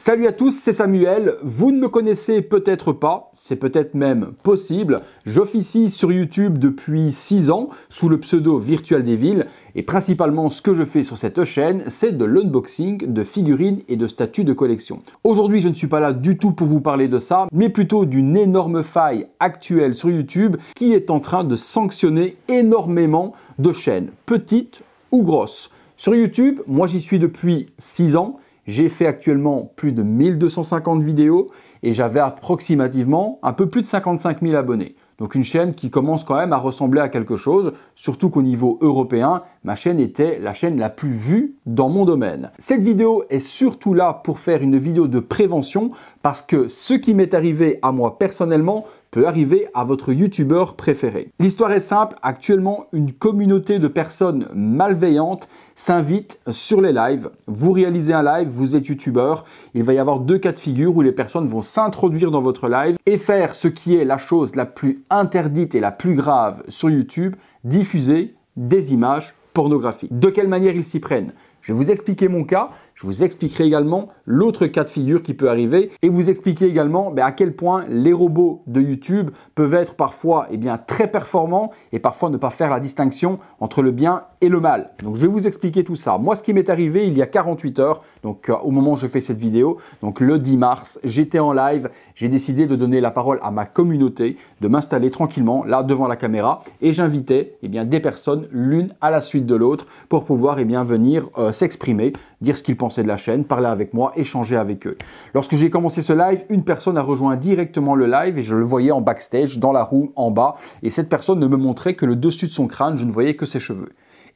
Salut à tous, c'est Samuel. Vous ne me connaissez peut-être pas, c'est peut-être même possible. J'officie sur YouTube depuis 6 ans sous le pseudo Virtual Devil. et principalement ce que je fais sur cette chaîne, c'est de l'unboxing de figurines et de statues de collection. Aujourd'hui, je ne suis pas là du tout pour vous parler de ça, mais plutôt d'une énorme faille actuelle sur YouTube qui est en train de sanctionner énormément de chaînes, petites ou grosses. Sur YouTube, moi j'y suis depuis 6 ans j'ai fait actuellement plus de 1250 vidéos et j'avais approximativement un peu plus de 55 000 abonnés. Donc une chaîne qui commence quand même à ressembler à quelque chose, surtout qu'au niveau européen, ma chaîne était la chaîne la plus vue dans mon domaine. Cette vidéo est surtout là pour faire une vidéo de prévention parce que ce qui m'est arrivé à moi personnellement peut arriver à votre youtubeur préféré. L'histoire est simple, actuellement une communauté de personnes malveillantes s'invite sur les lives. Vous réalisez un live, vous êtes youtubeur, il va y avoir deux cas de figure où les personnes vont s'introduire dans votre live et faire ce qui est la chose la plus interdite et la plus grave sur YouTube, diffuser des images pornographiques. De quelle manière ils s'y prennent je vais vous expliquer mon cas, je vous expliquerai également l'autre cas de figure qui peut arriver et vous expliquer également ben, à quel point les robots de YouTube peuvent être parfois eh bien, très performants et parfois ne pas faire la distinction entre le bien et le mal. Donc je vais vous expliquer tout ça. Moi ce qui m'est arrivé il y a 48 heures, donc euh, au moment où je fais cette vidéo, donc le 10 mars, j'étais en live, j'ai décidé de donner la parole à ma communauté, de m'installer tranquillement là devant la caméra et j'invitais eh des personnes l'une à la suite de l'autre pour pouvoir eh bien, venir... Euh, euh, s'exprimer, dire ce qu'ils pensaient de la chaîne, parler avec moi, échanger avec eux. Lorsque j'ai commencé ce live, une personne a rejoint directement le live et je le voyais en backstage, dans la roue, en bas, et cette personne ne me montrait que le dessus de son crâne, je ne voyais que ses cheveux.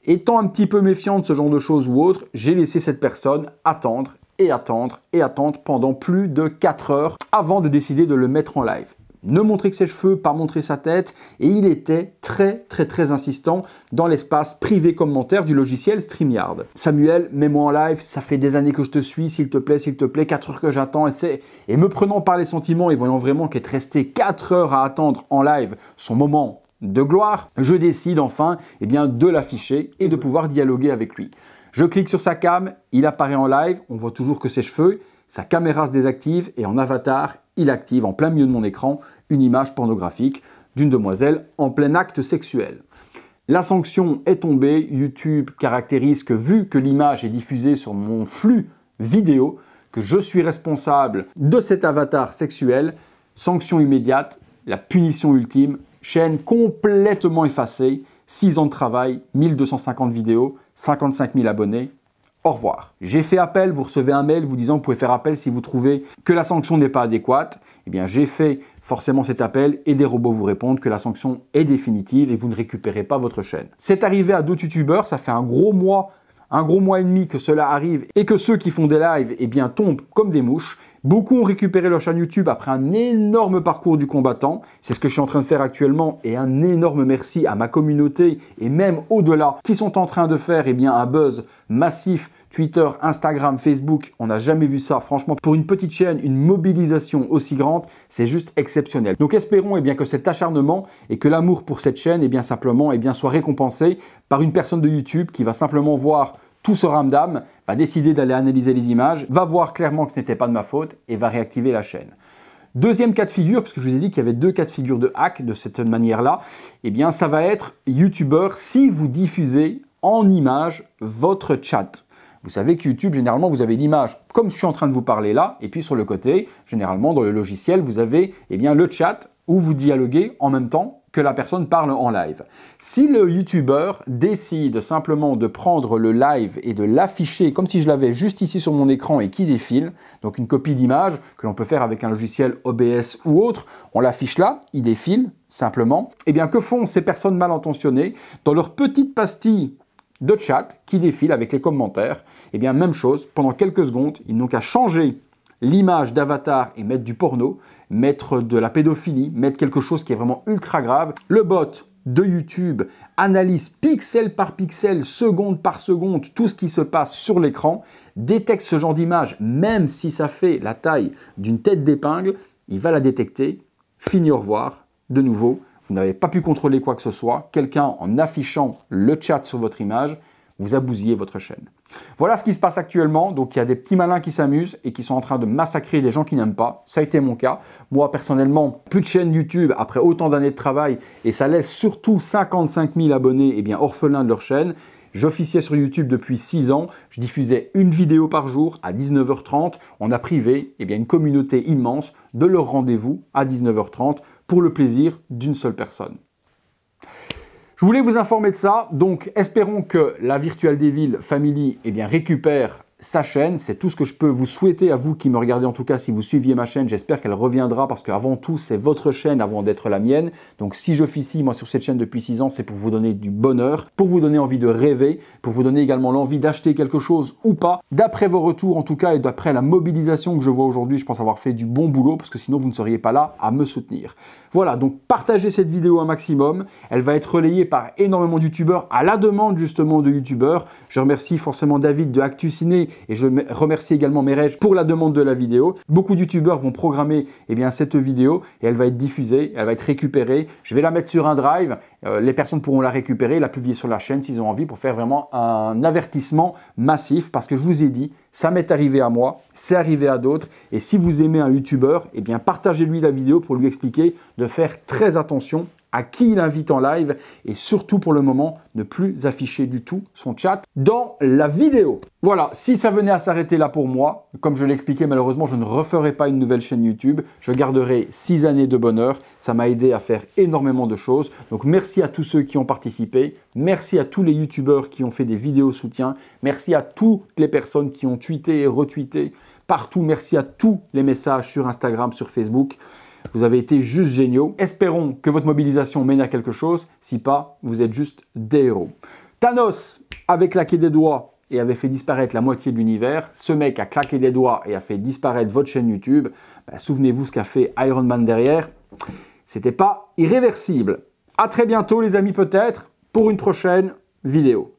Étant un petit peu méfiant de ce genre de choses ou autre, j'ai laissé cette personne attendre et attendre et attendre pendant plus de 4 heures avant de décider de le mettre en live ne montrer que ses cheveux, pas montrer sa tête, et il était très très très insistant dans l'espace privé commentaire du logiciel StreamYard. Samuel, mets-moi en live, ça fait des années que je te suis, s'il te plaît, s'il te plaît, 4 heures que j'attends, et, et me prenant par les sentiments et voyant vraiment qu'être resté 4 heures à attendre en live son moment de gloire, je décide enfin eh bien, de l'afficher et de pouvoir dialoguer avec lui. Je clique sur sa cam, il apparaît en live, on voit toujours que ses cheveux, sa caméra se désactive et en avatar, il active en plein milieu de mon écran une image pornographique d'une demoiselle en plein acte sexuel. La sanction est tombée, YouTube caractérise que vu que l'image est diffusée sur mon flux vidéo, que je suis responsable de cet avatar sexuel, sanction immédiate, la punition ultime, chaîne complètement effacée, 6 ans de travail, 1250 vidéos, 55 000 abonnés, au revoir. J'ai fait appel, vous recevez un mail vous disant que vous pouvez faire appel si vous trouvez que la sanction n'est pas adéquate. Eh bien, j'ai fait forcément cet appel et des robots vous répondent que la sanction est définitive et que vous ne récupérez pas votre chaîne. C'est arrivé à d'autres youtubeurs, ça fait un gros mois un gros mois et demi que cela arrive et que ceux qui font des lives et eh bien, tombent comme des mouches. Beaucoup ont récupéré leur chaîne YouTube après un énorme parcours du combattant. C'est ce que je suis en train de faire actuellement et un énorme merci à ma communauté et même au-delà qui sont en train de faire et eh bien, un buzz massif Twitter, Instagram, Facebook, on n'a jamais vu ça. Franchement, pour une petite chaîne, une mobilisation aussi grande, c'est juste exceptionnel. Donc espérons et eh bien, que cet acharnement et que l'amour pour cette chaîne et bien, simplement et bien, soit récompensé par une personne de YouTube qui va simplement voir tout ce ramdam, va décider d'aller analyser les images, va voir clairement que ce n'était pas de ma faute et va réactiver la chaîne. Deuxième cas de figure, parce que je vous ai dit qu'il y avait deux cas de figure de hack de cette manière-là, eh bien ça va être YouTuber si vous diffusez en image votre chat. Vous savez que YouTube, généralement, vous avez l'image comme je suis en train de vous parler là, et puis sur le côté, généralement, dans le logiciel, vous avez eh bien, le chat où vous dialoguez en même temps que la personne parle en live. Si le youtubeur décide simplement de prendre le live et de l'afficher comme si je l'avais juste ici sur mon écran et qui défile, donc une copie d'image que l'on peut faire avec un logiciel OBS ou autre, on l'affiche là, il défile simplement. Eh bien, que font ces personnes mal intentionnées dans leur petite pastille de chat qui défile avec les commentaires Eh bien, même chose, pendant quelques secondes, ils n'ont qu'à changer l'image d'avatar et mettre du porno, mettre de la pédophilie, mettre quelque chose qui est vraiment ultra grave. Le bot de YouTube analyse pixel par pixel, seconde par seconde, tout ce qui se passe sur l'écran, détecte ce genre d'image, même si ça fait la taille d'une tête d'épingle, il va la détecter, fini au revoir, de nouveau, vous n'avez pas pu contrôler quoi que ce soit, quelqu'un en affichant le chat sur votre image, vous abousiez votre chaîne. Voilà ce qui se passe actuellement. Donc il y a des petits malins qui s'amusent et qui sont en train de massacrer les gens qui n'aiment pas. Ça a été mon cas. Moi personnellement, plus de chaîne YouTube après autant d'années de travail et ça laisse surtout 55 000 abonnés eh bien, orphelins de leur chaîne. J'officiais sur YouTube depuis 6 ans, je diffusais une vidéo par jour à 19h30. On a privé eh bien, une communauté immense de leur rendez-vous à 19h30 pour le plaisir d'une seule personne. Je voulais vous informer de ça, donc espérons que la Virtual Devil Family eh bien, récupère sa chaîne. C'est tout ce que je peux vous souhaiter à vous qui me regardez en tout cas si vous suiviez ma chaîne. J'espère qu'elle reviendra parce qu'avant tout c'est votre chaîne avant d'être la mienne. Donc si je ici moi sur cette chaîne depuis 6 ans c'est pour vous donner du bonheur, pour vous donner envie de rêver, pour vous donner également l'envie d'acheter quelque chose ou pas. D'après vos retours en tout cas et d'après la mobilisation que je vois aujourd'hui je pense avoir fait du bon boulot parce que sinon vous ne seriez pas là à me soutenir. Voilà donc partagez cette vidéo un maximum. Elle va être relayée par énormément de youtubeurs à la demande justement de youtubeurs. Je remercie forcément David de ActuCiné Ciné et je remercie également Merej pour la demande de la vidéo. Beaucoup d'youtubeurs vont programmer eh bien, cette vidéo et elle va être diffusée, elle va être récupérée. Je vais la mettre sur un drive. Euh, les personnes pourront la récupérer, la publier sur la chaîne s'ils ont envie pour faire vraiment un avertissement massif parce que je vous ai dit, ça m'est arrivé à moi, c'est arrivé à d'autres. Et si vous aimez un youtubeur, eh bien partagez-lui la vidéo pour lui expliquer de faire très attention à qui il invite en live et surtout pour le moment ne plus afficher du tout son chat dans la vidéo. Voilà, si ça venait à s'arrêter là pour moi, comme je l'expliquais malheureusement, je ne referai pas une nouvelle chaîne YouTube, je garderai 6 années de bonheur, ça m'a aidé à faire énormément de choses. Donc merci à tous ceux qui ont participé, merci à tous les youtubeurs qui ont fait des vidéos soutien, merci à toutes les personnes qui ont tweeté et retweeté partout, merci à tous les messages sur Instagram, sur Facebook. Vous avez été juste géniaux. Espérons que votre mobilisation mène à quelque chose. Si pas, vous êtes juste des héros. Thanos avait claqué des doigts et avait fait disparaître la moitié de l'univers. Ce mec a claqué des doigts et a fait disparaître votre chaîne YouTube. Bah, souvenez-vous ce qu'a fait Iron Man derrière. C'était pas irréversible. À très bientôt les amis peut-être pour une prochaine vidéo.